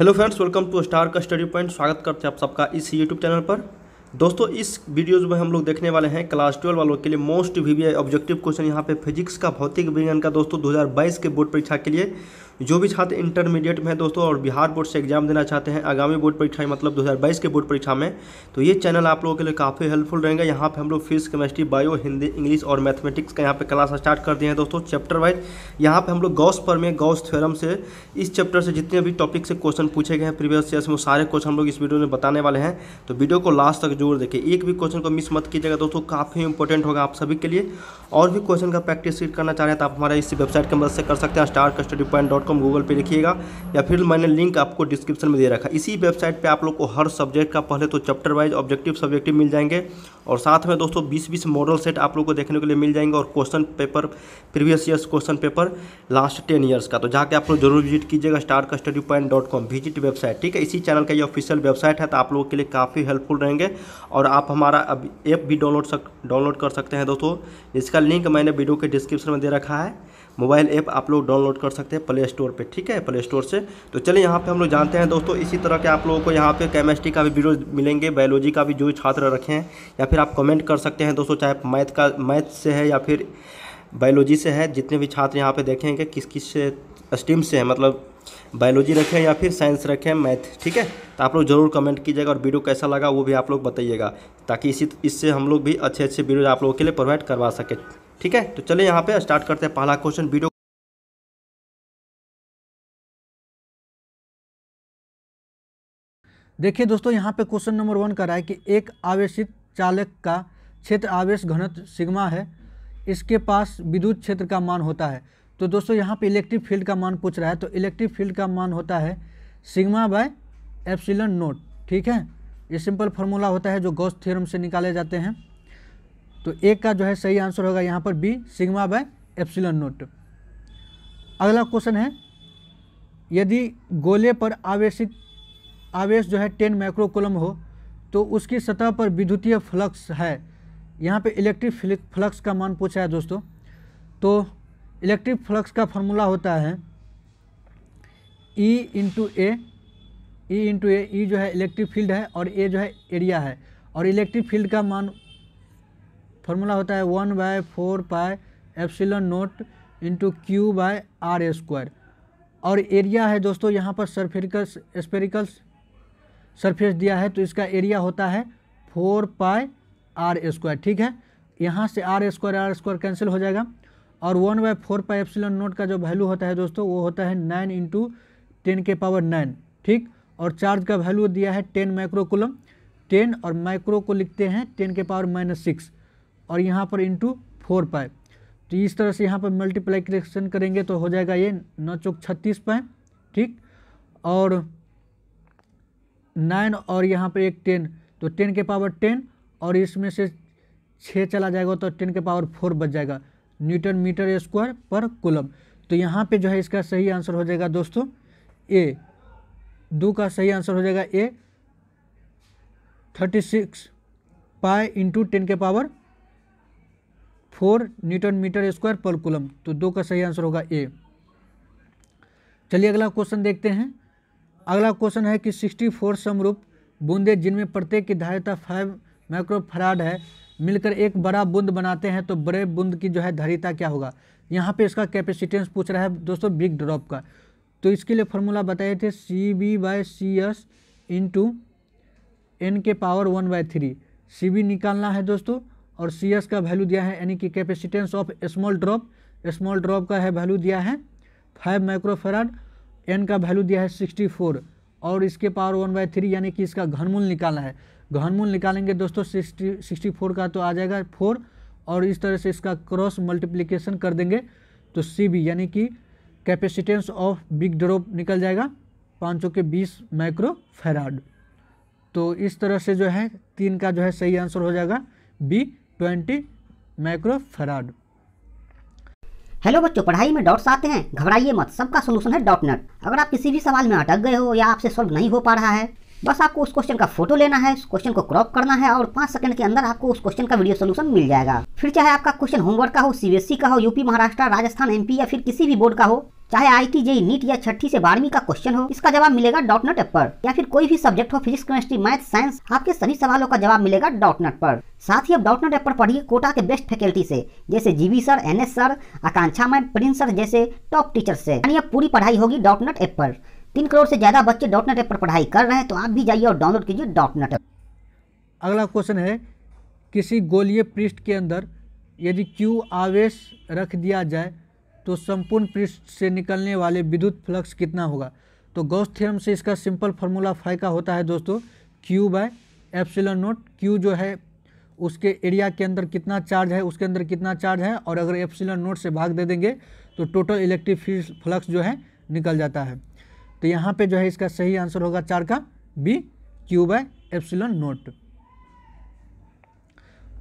hello friends welcome to star का study point स्वागत करते हैं आप सबका इस यूट्यूब चैनल पर दोस्तों इस वीडियोज में हम लोग देखने वाले हैं क्लास ट्वेल्व वालों के लिए मोस्ट वी ऑब्जेक्टिव क्वेश्चन यहाँ पे फिजिक्स का भौतिक विज्ञान का दोस्तों 2022 के बोर्ड परीक्षा के लिए जो भी छात्र इंटरमीडिएट में है दोस्तों और बिहार बोर्ड से एग्जाम देना चाहते हैं आगामी बोर्ड परीक्षा मतलब 2022 के बोर्ड परीक्षा में तो ये चैनल आप लोगों के लिए काफ़ी हेल्पफुल रहेगा यहाँ पे हम लोग physics chemistry bio Hindi English और मैथमेटिक्स का यहाँ पे क्लास स्टार्ट कर दिए हैं दोस्तों चैप्टर वाइज यहाँ पर हम लोग गौस पर में गौस थ्योरम से इस चैप्टर से जितने भी टॉपिक से क्वेश्चन पूछे गए हैं प्रीवियस ईयर से वो सारे क्वेश्चन हम लोग इस वीडियो में बताने वाले हैं तो वीडियो को लास्ट तक जरूर देखें एक भी क्वेश्चन को मिस मत कीजिएगा दोस्तों काफ़ी इंपॉर्टेंट होगा आप सभी के लिए और भी क्वेश्चन का प्रैक्टिस करना चाह रहे हैं तो आप हमारे इस वेबसाइट के मदद से कर सकते हैं star custody point dot com Google पे लिखिएगा या फिर मैंने लिंक आपको डिस्क्रिप्शन में दे रखा इसी वेबसाइट पे आप लोग को हर सब्जेक्ट का पहले तो चैप्टर वाइज ऑब्जेक्टिव सब्जेक्टिव मिल जाएंगे और साथ में दोस्तों बीस बीस मॉडल सेट आप लोग को देखने के लिए मिल जाएंगे और question paper previous years question paper last ten years का तो जाके आप लोग जरूर विजिट कीजिएगा स्टार का study point dot com visit website ठीक है इसी चैनल का ये ऑफिशियल वेबसाइट है तो आप लोगों के लिए काफ़ी हेल्पफुल रहेंगे और आप हमारा अब ऐप भी डाउनलोड सक डाउनलोड कर सकते हैं दोस्तों इसका लिंक मैंने वीडियो के डिस्क्रिप्शन में दे रखा है मोबाइल ऐप आप लोग डाउनलोड कर सकते हैं प्ले स्टोर पर ठीक है प्ले स्टोर से तो चलिए यहाँ पर हम लोग जानते हैं दोस्तों इसी तरह के आप लोगों को यहाँ पर केमिस्ट्री का भी वीडियो मिलेंगे बायोलॉजी का भी जो छात्र रखे हैं या फिर आप कमेंट कर सकते हैं दोस्तों चाहे मैथ का मैथ से है या फिर बायोलॉजी से है जितने भी छात्र यहाँ पे देखेंगे किस किस से स्ट्रीम से है मतलब बायोलॉजी रखें या फिर साइंस रखें मैथ ठीक है तो आप लोग ज़रूर कमेंट कीजिएगा और वीडियो कैसा लगा वो भी आप लोग बताइएगा ताकि इसी इससे हम लोग भी अच्छे अच्छे वीडियो आप लोगों के लिए प्रोवाइड करवा सके ठीक है तो चलिए यहाँ पे स्टार्ट करते हैं पहला क्वेश्चन वीडियो देखिए दोस्तों यहाँ पे क्वेश्चन नंबर वन का रहा है कि एक आवेशित चालक का क्षेत्र आवेश घनत्व सिग्मा है इसके पास विद्युत क्षेत्र का मान होता है तो दोस्तों यहाँ पे इलेक्ट्रिक फील्ड का मान पूछ रहा है तो इलेक्ट्रिक फील्ड का मान होता है सिग्मा बाय एप्सिलन नोट ठीक है ये सिंपल फॉर्मूला होता है जो गॉस थ्योरम से निकाले जाते हैं तो एक का जो है सही आंसर होगा यहाँ पर B sigma by epsilon naught अगला क्वेश्चन है यदि गोले पर आवेशित आवेश जो है टेन माइक्रोकोलम हो तो उसकी सतह पर विद्युतीय फ्लक्स है यहाँ पे इलेक्ट्रिक फ्लक्स का मान पूछा है दोस्तों तो इलेक्ट्रिक फ्लक्स का फॉर्मूला होता है ई इंटू ए ई इंटू ए ई जो है इलेक्ट्रिक फील्ड है और ए जो है एरिया है और इलेक्ट्रिक फील्ड का मान फॉर्मूला होता है one by four pi epsilon naught into Q by R square और एरिया है दोस्तों यहाँ पर सर्फेरिकल स्पेरिकल सरफेस दिया है तो इसका एरिया होता है फोर पाए आर स्क्वायर ठीक है यहाँ से R square R square cancel हो जाएगा और one by four pi epsilon naught का जो वैल्यू होता है दोस्तों वो होता है नाइन इंटू टेन के पावर नाइन ठीक और चार्ज का वैल्यू दिया है टेन माइक्रोकुलम टेन और माइक्रो को लिखते हैं टेन के पावर माइनस सिक्स और यहाँ पर इंटू फोर पाए तो इस तरह से यहाँ पर मल्टीप्लाइक्रेशन करेंगे तो हो जाएगा ये नौ चौक छत्तीस पाए ठीक और नाइन और यहाँ पर एक टेन तो टेन के पावर टेन और इसमें से छः चला जाएगा तो टेन के पावर फोर बच जाएगा न्यूटन मीटर स्क्वायर पर कुलम तो यहाँ पे जो है इसका सही आंसर हो जाएगा दोस्तों ए दो का सही आंसर हो जाएगा A thirty six pi into ten के power four newton metre square पर कुलम तो दो का सही आंसर होगा ए चलिए अगला क्वेश्चन देखते हैं अगला क्वेश्चन है कि सिक्सटी फोर समरूप बूंदे जिनमें प्रत्येक की धारिता फाइव माइक्रोफराड है मिलकर एक बड़ा बूंद बनाते हैं तो बड़े बूंद की जो है धरिता क्या होगा यहाँ पे इसका कैपेसिटेंस पूछ रहा है दोस्तों बिग ड्रॉप का तो इसके लिए फॉर्मूला बताए थे C B by C S into N के power one by three C B निकालना है दोस्तों और सी एस का वैल्यू दिया है यानी कि capacitance of small drop small drop का है वैल्यू दिया है फाइव माइक्रोफेराड एन का वैल्यू दिया है सिक्सटी फोर और इसके पावर वन बाय थ्री यानी कि इसका घनमूल निकालना है गहन मूल निकालेंगे दोस्तों सिक्सटी सिक्सटी फोर का तो आ जाएगा फोर और इस तरह से इसका क्रॉस मल्टीप्लिकेशन कर देंगे तो सी बी यानी कि कैपेसिटेंस ऑफ बिग ड्रॉप निकल जाएगा पाँच सौ के बीस माइक्रो फेराड तो इस तरह से जो है तीन का जो है सही आंसर हो जाएगा B twenty microfarad hello बच्चों पढ़ाई में डॉट्स आते हैं घबराइए मत सबका सोल्यूशन है डॉट नेट अगर आप किसी भी सवाल में अटक गए हो या आपसे सॉल्व नहीं हो पा रहा है बस आपको उस क्वेश्चन का फोटो लेना है उस क्वेश्चन को क्रॉप करना है और पांच सेकंड के अंदर आपको उस क्वेश्चन का वीडियो सोल्यूशन मिल जाएगा फिर चाहे आपका क्वेश्चन होमवर्क का हो सीबीएसई का हो यूपी महाराष्ट्र राजस्थान एमपी या फिर किसी भी बोर्ड का हो चाहे आई टी जेई नीट या छठी से बारहवीं का क्वेश्चन हो इसका जवाब मिलेगा डॉट नेट एप पर या फिर कोई भी सब्जेक्ट हो फिजिक्स केमिस्ट्री मैथ साइंस आपके सभी सवालों का जवाब मिलेगा डॉट नेट पर साथ ही अब डॉट नेट एप पर पढ़िए कोटा के बेस्ट फैकल्टी से जैसे GV sir N S sir Akanksha ma'am Prince sir जैसे टॉप टीचर से यानी अब पूरी पढ़ाई होगी डॉट नेट ऐप पर तीन करोड़ से ज़्यादा बच्चे डॉट नेट पर पढ़ाई कर रहे हैं तो आप भी जाइए और डाउनलोड कीजिए डॉट नेट अगला क्वेश्चन है किसी गोलीय पृष्ठ के अंदर यदि क्यू आवेश रख दिया जाए तो संपूर्ण पृष्ठ से निकलने वाले विद्युत फ्लक्स कितना होगा तो गौस थ्योरम से इसका सिंपल फार्मूला फाइव का होता है दोस्तों Q by epsilon naught Q जो है उसके एरिया के अंदर कितना चार्ज है उसके अंदर कितना चार्ज है और अगर एप्सिलन नोट से भाग दे देंगे तो टोटल इलेक्ट्रिक फील्ड फ्लक्स जो है निकल जाता है तो यहाँ पे जो है इसका सही आंसर होगा चार का B Q by epsilon naught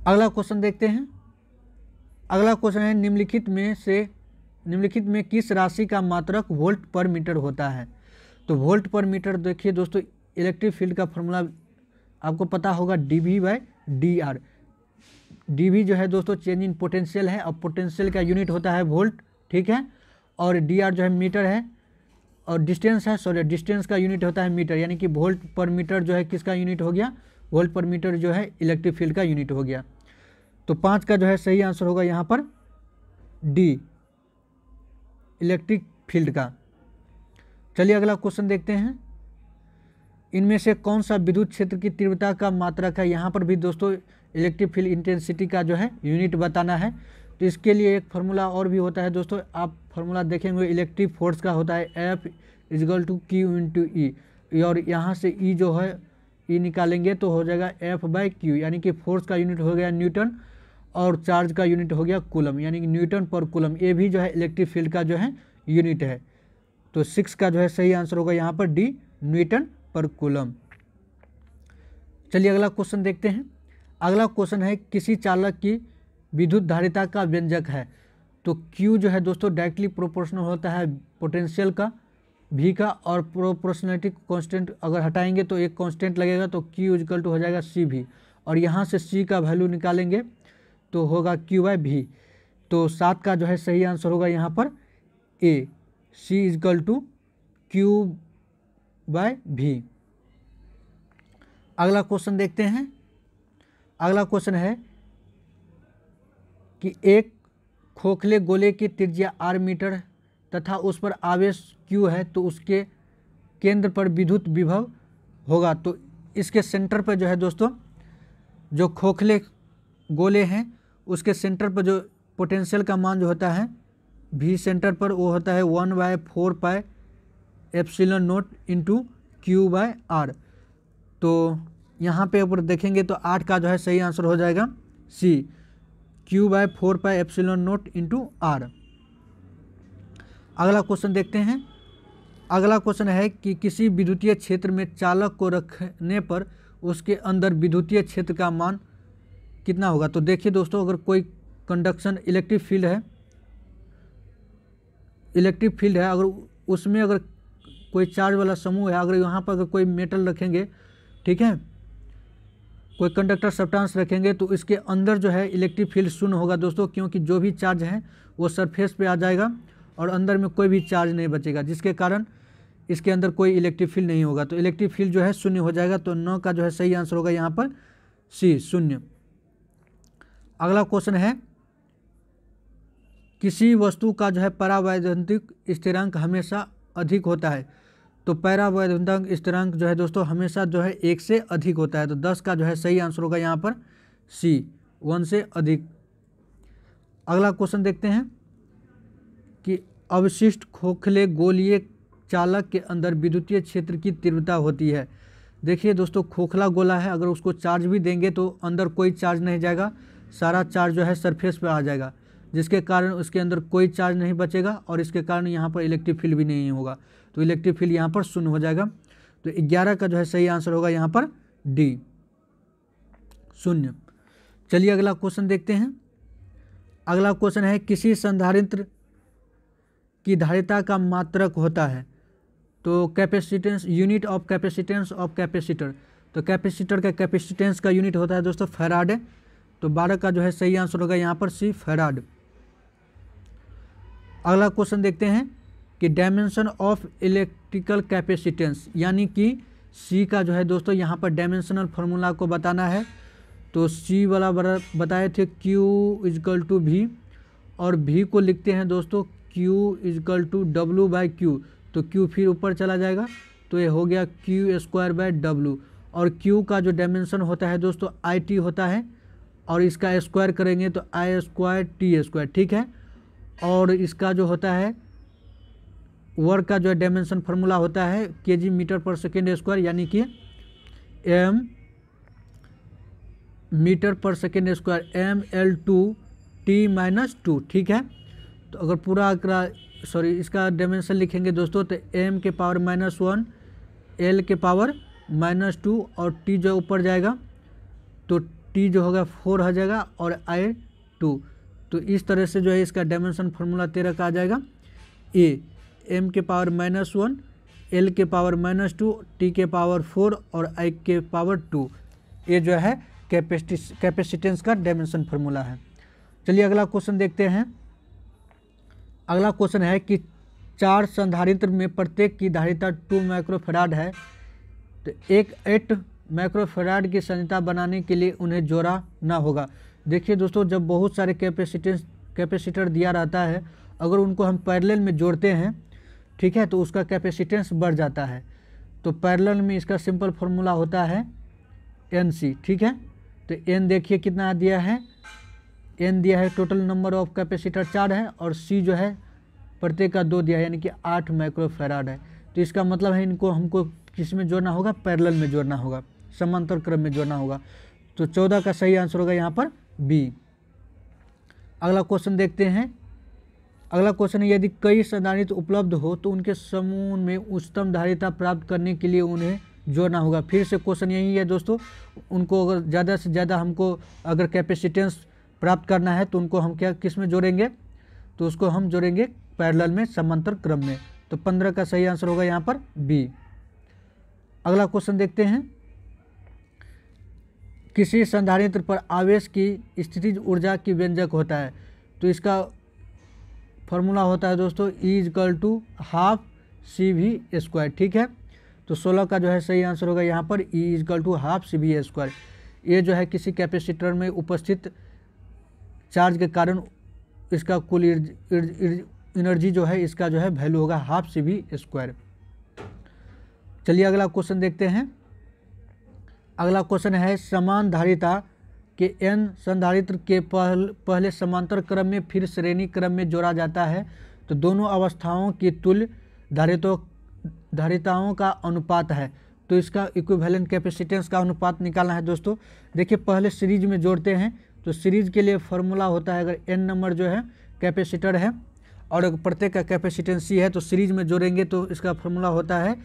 अगला क्वेश्चन देखते हैं अगला क्वेश्चन है निम्नलिखित में से निम्नलिखित में किस राशि का मात्रक वोल्ट पर मीटर होता है तो वोल्ट पर मीटर देखिए दोस्तों इलेक्ट्रिक फील्ड का फॉर्मूला आपको पता होगा D V by D R D V जो है दोस्तों चेंज इन पोटेंशियल है और पोटेंशियल का यूनिट होता है वोल्ट ठीक है और डी आर जो है मीटर है और डिस्टेंस है सॉरी डिस्टेंस का यूनिट होता है मीटर यानी कि वोल्ट पर मीटर जो है किसका यूनिट हो गया वोल्ट पर मीटर जो है इलेक्ट्रिक फील्ड का यूनिट हो गया तो पाँच का जो है सही आंसर होगा यहाँ पर डी इलेक्ट्रिक फील्ड का चलिए अगला क्वेश्चन देखते हैं इनमें से कौन सा विद्युत क्षेत्र की तीव्रता का मात्रक है यहाँ पर भी दोस्तों इलेक्ट्रिक फील्ड इंटेंसिटी का जो है यूनिट बताना है तो इसके लिए एक फार्मूला और भी होता है दोस्तों आप फार्मूला देखेंगे इलेक्ट्रिक फोर्स का होता है F equal to Q into E और यहाँ से ई e जो है ई e निकालेंगे तो हो जाएगा एफ बाई क्यू यानी कि फोर्स का यूनिट हो गया न्यूटन और चार्ज का यूनिट हो गया कुलम यानी कि न्यूटन पर कुलम ये भी जो है इलेक्ट्रिक फील्ड का जो है यूनिट है तो सिक्स का जो है सही आंसर होगा यहाँ पर डी न्यूटन पर कुलम चलिए अगला क्वेश्चन देखते हैं अगला क्वेश्चन है किसी चालक की विद्युत धारिता का व्यंजक है तो Q जो है दोस्तों डायरेक्टली प्रोपोर्शनल होता है पोटेंशियल का V का और प्रोपोर्शनलिटी कांस्टेंट अगर हटाएंगे तो एक कांस्टेंट लगेगा तो Q इजकल टू हो जाएगा सी भी और यहाँ से C का वैल्यू निकालेंगे तो होगा Q बाई भी तो सात का जो है सही आंसर होगा यहाँ पर A C equal to Q by भी अगला क्वेश्चन देखते हैं अगला क्वेश्चन है कि एक खोखले गोले की त्रिज्या आर मीटर तथा उस पर आवेश क्यू है तो उसके केंद्र पर विद्युत विभव होगा तो इसके सेंटर पर जो है दोस्तों जो खोखले गोले हैं उसके सेंटर पर जो पोटेंशियल का मान जो होता है भी सेंटर पर वो होता है one by four pi epsilon naught into Q by R तो यहाँ पे ऊपर देखेंगे तो आठ का जो है सही आंसर हो जाएगा C Q by four pi epsilon naught into R अगला क्वेश्चन देखते हैं अगला क्वेश्चन है कि किसी विद्युतीय क्षेत्र में चालक को रखने पर उसके अंदर विद्युतीय क्षेत्र का मान कितना होगा तो देखिए दोस्तों अगर कोई कंडक्शन इलेक्ट्रिक फील्ड है इलेक्ट्रिक फील्ड है अगर उसमें अगर कोई चार्ज वाला समूह है अगर यहाँ पर अगर कोई मेटल रखेंगे ठीक है कोई कंडक्टर सप्टांस रखेंगे तो इसके अंदर जो है इलेक्ट्रिक फील्ड शून्य होगा दोस्तों क्योंकि जो भी चार्ज है वो सरफेस पे आ जाएगा और अंदर में कोई भी चार्ज नहीं बचेगा जिसके कारण इसके अंदर कोई इलेक्ट्रिक फील्ड नहीं होगा तो इलेक्ट्रिक फील्ड जो है शून्य हो जाएगा तो नौ का जो है सही आंसर होगा यहाँ पर सी शून्य अगला क्वेश्चन है किसी वस्तु का जो है परावैद्युतिक स्थिरांक हमेशा अधिक होता है तो पैरा पैरावैद्युतक स्थिरांक जो है दोस्तों हमेशा जो है एक से अधिक होता है तो दस का जो है सही आंसर होगा यहाँ पर सी वन से अधिक अगला क्वेश्चन देखते हैं कि अवशिष्ट खोखले गोलीय चालक के अंदर विद्युतीय क्षेत्र की तीव्रता होती है देखिए दोस्तों खोखला गोला है अगर उसको चार्ज भी देंगे तो अंदर कोई चार्ज नहीं जाएगा सारा चार्ज जो है सरफेस पर आ जाएगा जिसके कारण उसके अंदर कोई चार्ज नहीं बचेगा और इसके कारण यहाँ पर इलेक्ट्रिक फील्ड भी नहीं होगा तो इलेक्ट्रिक फील्ड यहाँ पर शून्य हो जाएगा तो ग्यारह का जो है सही आंसर होगा यहाँ पर डी शून्य चलिए अगला क्वेश्चन देखते हैं अगला क्वेश्चन है किसी संधारित्र की धारिता का मात्रक होता है तो capacitance unit of capacitance of capacitor तो कैपेसिटर का कैपेसिटेंस का यूनिट होता है दोस्तों फेराड तो बारह का जो है सही आंसर होगा यहाँ पर सी फेराड अगला क्वेश्चन देखते हैं कि डायमेंशन ऑफ इलेक्ट्रिकल कैपेसिटेंस यानी कि सी का जो है दोस्तों यहाँ पर डायमेंशनल फार्मूला को बताना है तो सी वाला बताए थे क्यू इजकल टू भी और भी को लिखते हैं दोस्तों Q equal to W by Q तो क्यू फिर ऊपर चला जाएगा तो ये हो गया क्यू स्क्वायर बाय डब्लू और क्यू का जो डायमेंशन होता है दोस्तों आई टी होता है और इसका स्क्वायर करेंगे तो आई स्क्वायर टी स्क्वायर ठीक है और इसका जो होता है वर्क का जो है डायमेंशन फार्मूला होता है K G metre per second square यानी कि M metre per second square M L two T minus two ठीक है तो अगर पूरा आंकड़ा सॉरी इसका डायमेंशन लिखेंगे दोस्तों तो एम के पावर माइनस वन एल के पावर माइनस टू और टी जो ऊपर जाएगा तो टी जो होगा फोर हो जाएगा और आई टू तो इस तरह से जो है इसका डायमेंशन फार्मूला तेरह का आ जाएगा ए एम के पावर माइनस वन एल के पावर माइनस टू टी के पावर फोर और आई के पावर टू ये जो है कैपेसिटी कैपेसिटेंस का डायमेंशन फार्मूला है चलिए अगला क्वेश्चन देखते हैं अगला क्वेश्चन है कि चार संधारित्र में प्रत्येक की धारिता टू माइक्रोफेराड है तो एक एट माइक्रोफेराड की संहिता बनाने के लिए उन्हें जोड़ा ना होगा देखिए दोस्तों जब बहुत सारे कैपेसिटेंस कैपेसिटर दिया रहता है अगर उनको हम पैरेलल में जोड़ते हैं ठीक है तो उसका कैपेसिटेंस बढ़ जाता है तो पैरेलल में इसका सिंपल फॉर्मूला होता है एन सी ठीक है तो एन देखिए कितना दिया है एन दिया है टोटल नंबर ऑफ कैपेसिटर चार है और सी जो है प्रत्येक का दो दिया है यानी कि आठ माइक्रोफेराड है तो इसका मतलब है इनको हमको किस में जोड़ना होगा पैरेलल में जोड़ना होगा समांतर क्रम में जोड़ना होगा तो चौदह का सही आंसर होगा यहाँ पर बी अगला क्वेश्चन देखते हैं अगला क्वेश्चन है यदि कई संधारित्व उपलब्ध हो तो उनके समूह में उच्चतम धारिता प्राप्त करने के लिए उन्हें जोड़ना होगा फिर से क्वेश्चन यही है दोस्तों उनको अगर ज़्यादा से ज़्यादा हमको अगर कैपेसिटेंस प्राप्त करना है तो उनको हम क्या किस में जोड़ेंगे तो उसको हम जोड़ेंगे पैरल में समांतर क्रम में तो पंद्रह का सही आंसर होगा यहाँ पर बी अगला क्वेश्चन देखते हैं किसी संधारित्र पर आवेश की स्थिति ऊर्जा की व्यंजक होता है तो इसका फॉर्मूला होता है दोस्तों E equal to half C V square ठीक है तो सोलह का जो है सही आंसर होगा यहाँ पर E equal to half C V square ये जो है किसी कैपेसिटर में उपस्थित चार्ज के कारण इसका कुल इर्ज, इर्ज, इर्ज, एनर्जी जो है इसका जो है वैल्यू होगा हाफ सी वी स्क्वायर चलिए अगला क्वेश्चन देखते हैं अगला क्वेश्चन है समान धारिता के एन संधारित्र के पहल, पहले समांतर क्रम में फिर श्रेणी क्रम में जोड़ा जाता है तो दोनों अवस्थाओं की तुल्य धारितों धारिताओं का अनुपात है तो इसका इक्विवेलेंट कैपेसिटेंस का अनुपात निकालना है दोस्तों देखिए पहले सीरीज में जोड़ते हैं तो सीरीज के लिए फॉर्मूला होता है अगर एन नंबर जो है कैपेसिटर है और अगर प्रत्येक का कैपेसिटेंसी है तो सीरीज में जोड़ेंगे तो इसका फॉर्मूला होता है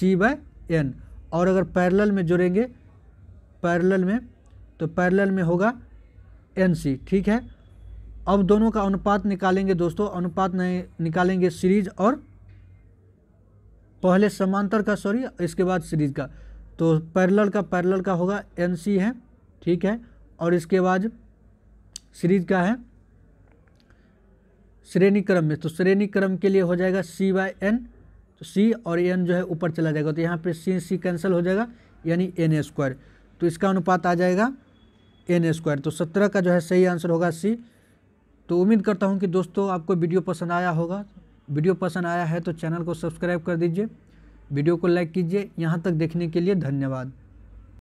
सी बाय एन और अगर पैरेलल में जोड़ेंगे पैरेलल में तो पैरेलल में होगा एन सी ठीक है अब दोनों का अनुपात निकालेंगे दोस्तों अनुपात नहीं निकालेंगे सीरीज और पहले समांतर का सॉरी इसके बाद सीरीज का तो पैरेलल का पैरेलल का होगा एन सी है ठीक है और इसके बाद सीरीज का है श्रेणी क्रम में तो श्रेणी क्रम के लिए हो जाएगा सी बाय एन तो सी और एन जो है ऊपर चला जाएगा तो यहाँ पे सी सी कैंसिल हो जाएगा यानी एन स्क्वायर तो इसका अनुपात आ जाएगा एन स्क्वायर तो सत्रह का जो है सही आंसर होगा सी तो उम्मीद करता हूँ कि दोस्तों आपको वीडियो पसंद आया होगा वीडियो पसंद आया है तो चैनल को सब्सक्राइब कर दीजिए वीडियो को लाइक कीजिए यहाँ तक देखने के लिए धन्यवाद